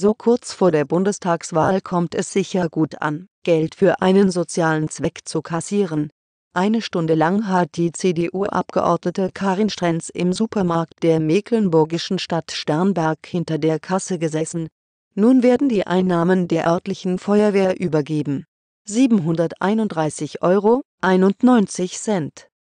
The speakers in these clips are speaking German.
So kurz vor der Bundestagswahl kommt es sicher gut an, Geld für einen sozialen Zweck zu kassieren. Eine Stunde lang hat die CDU-Abgeordnete Karin Strenz im Supermarkt der mecklenburgischen Stadt Sternberg hinter der Kasse gesessen. Nun werden die Einnahmen der örtlichen Feuerwehr übergeben. 731,91 Euro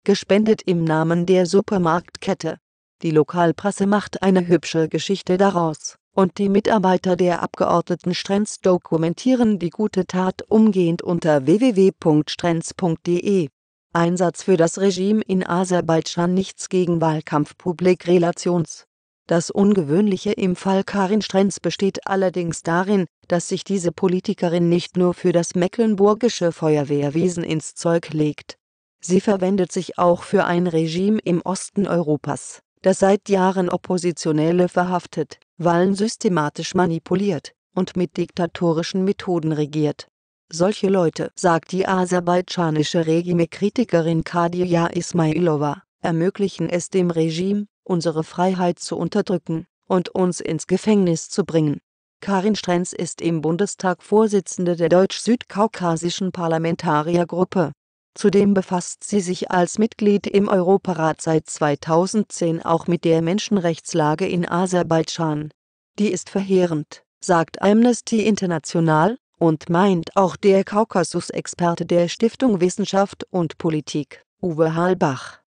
gespendet im Namen der Supermarktkette. Die Lokalpresse macht eine hübsche Geschichte daraus und die Mitarbeiter der Abgeordneten Strenz dokumentieren die gute Tat umgehend unter www.strenz.de. Einsatz für das Regime in Aserbaidschan nichts gegen Wahlkampf Publik-Relations. Das Ungewöhnliche im Fall Karin Strenz besteht allerdings darin, dass sich diese Politikerin nicht nur für das mecklenburgische Feuerwehrwesen ins Zeug legt. Sie verwendet sich auch für ein Regime im Osten Europas, das seit Jahren Oppositionelle verhaftet Wahlen systematisch manipuliert und mit diktatorischen Methoden regiert. Solche Leute, sagt die aserbaidschanische Regimekritikerin Kadirja Ismailova, ermöglichen es dem Regime, unsere Freiheit zu unterdrücken und uns ins Gefängnis zu bringen. Karin Strenz ist im Bundestag Vorsitzende der deutsch-südkaukasischen Parlamentariergruppe Zudem befasst sie sich als Mitglied im Europarat seit 2010 auch mit der Menschenrechtslage in Aserbaidschan. Die ist verheerend, sagt Amnesty International und meint auch der Kaukasus-Experte der Stiftung Wissenschaft und Politik, Uwe Halbach.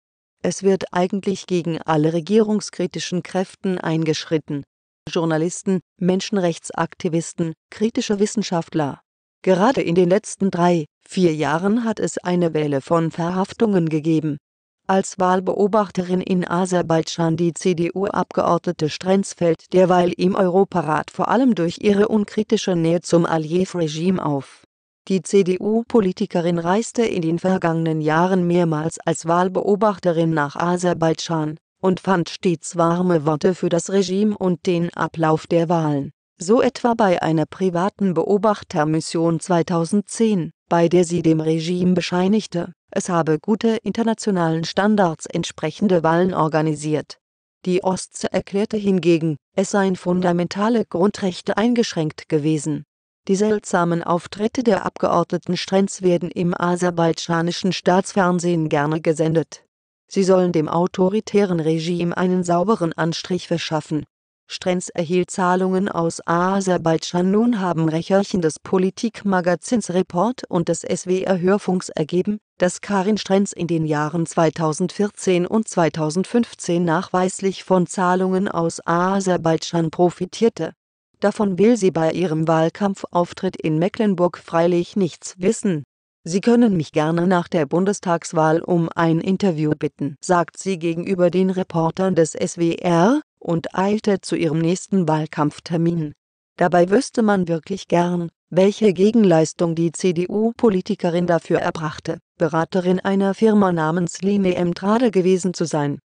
Es wird eigentlich gegen alle regierungskritischen Kräften eingeschritten. Journalisten, Menschenrechtsaktivisten, kritische Wissenschaftler. Gerade in den letzten drei, vier Jahren hat es eine Welle von Verhaftungen gegeben. Als Wahlbeobachterin in Aserbaidschan die CDU-Abgeordnete Strenzfeld derweil im Europarat vor allem durch ihre unkritische Nähe zum Aliyev-Regime auf. Die CDU-Politikerin reiste in den vergangenen Jahren mehrmals als Wahlbeobachterin nach Aserbaidschan und fand stets warme Worte für das Regime und den Ablauf der Wahlen, so etwa bei einer privaten Beobachtermission 2010 bei der sie dem Regime bescheinigte, es habe gute internationalen Standards entsprechende Wahlen organisiert. Die Ostsee erklärte hingegen, es seien fundamentale Grundrechte eingeschränkt gewesen. Die seltsamen Auftritte der Abgeordneten Strenz werden im aserbaidschanischen Staatsfernsehen gerne gesendet. Sie sollen dem autoritären Regime einen sauberen Anstrich verschaffen Strenz erhielt Zahlungen aus Aserbaidschan. Nun haben Recherchen des Politikmagazins Report und des SWR Hörfunks ergeben, dass Karin Strenz in den Jahren 2014 und 2015 nachweislich von Zahlungen aus Aserbaidschan profitierte. Davon will sie bei ihrem Wahlkampfauftritt in Mecklenburg freilich nichts wissen. Sie können mich gerne nach der Bundestagswahl um ein Interview bitten, sagt sie gegenüber den Reportern des SWR und eilte zu ihrem nächsten Wahlkampftermin. Dabei wüsste man wirklich gern, welche Gegenleistung die CDU-Politikerin dafür erbrachte, Beraterin einer Firma namens Lene M. Trade gewesen zu sein.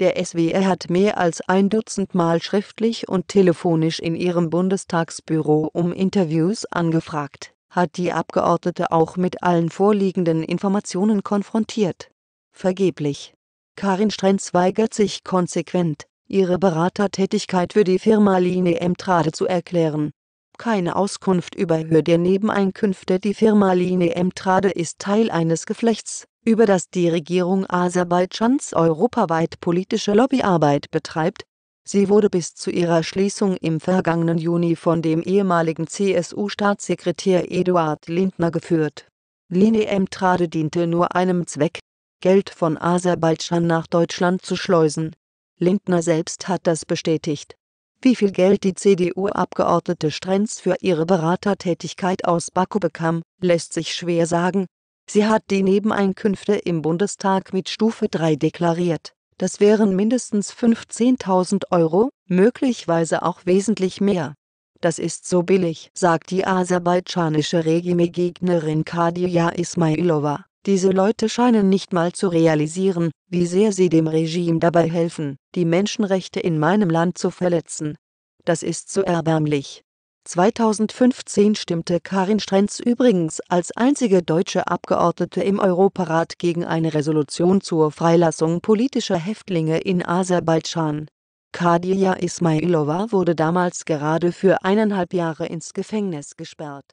Der SWR hat mehr als ein Dutzend Mal schriftlich und telefonisch in ihrem Bundestagsbüro um Interviews angefragt, hat die Abgeordnete auch mit allen vorliegenden Informationen konfrontiert. Vergeblich. Karin Strenz weigert sich konsequent, ihre Beratertätigkeit für die Firma Line Emtrade zu erklären. Keine Auskunft über Höhe der Nebeneinkünfte Die Firma Line Emtrade ist Teil eines Geflechts, über das die Regierung Aserbaidschans europaweit politische Lobbyarbeit betreibt, Sie wurde bis zu ihrer Schließung im vergangenen Juni von dem ehemaligen CSU-Staatssekretär Eduard Lindner geführt. Line Emtrade diente nur einem Zweck, Geld von Aserbaidschan nach Deutschland zu schleusen. Lindner selbst hat das bestätigt. Wie viel Geld die CDU-Abgeordnete Strenz für ihre Beratertätigkeit aus Baku bekam, lässt sich schwer sagen. Sie hat die Nebeneinkünfte im Bundestag mit Stufe 3 deklariert. Das wären mindestens 15.000 Euro, möglicherweise auch wesentlich mehr. Das ist so billig, sagt die aserbaidschanische Regimegegnerin Kadija Ismailova. Diese Leute scheinen nicht mal zu realisieren, wie sehr sie dem Regime dabei helfen, die Menschenrechte in meinem Land zu verletzen. Das ist so erbärmlich. 2015 stimmte Karin Strenz übrigens als einzige deutsche Abgeordnete im Europarat gegen eine Resolution zur Freilassung politischer Häftlinge in Aserbaidschan. Kadia Ismailova wurde damals gerade für eineinhalb Jahre ins Gefängnis gesperrt.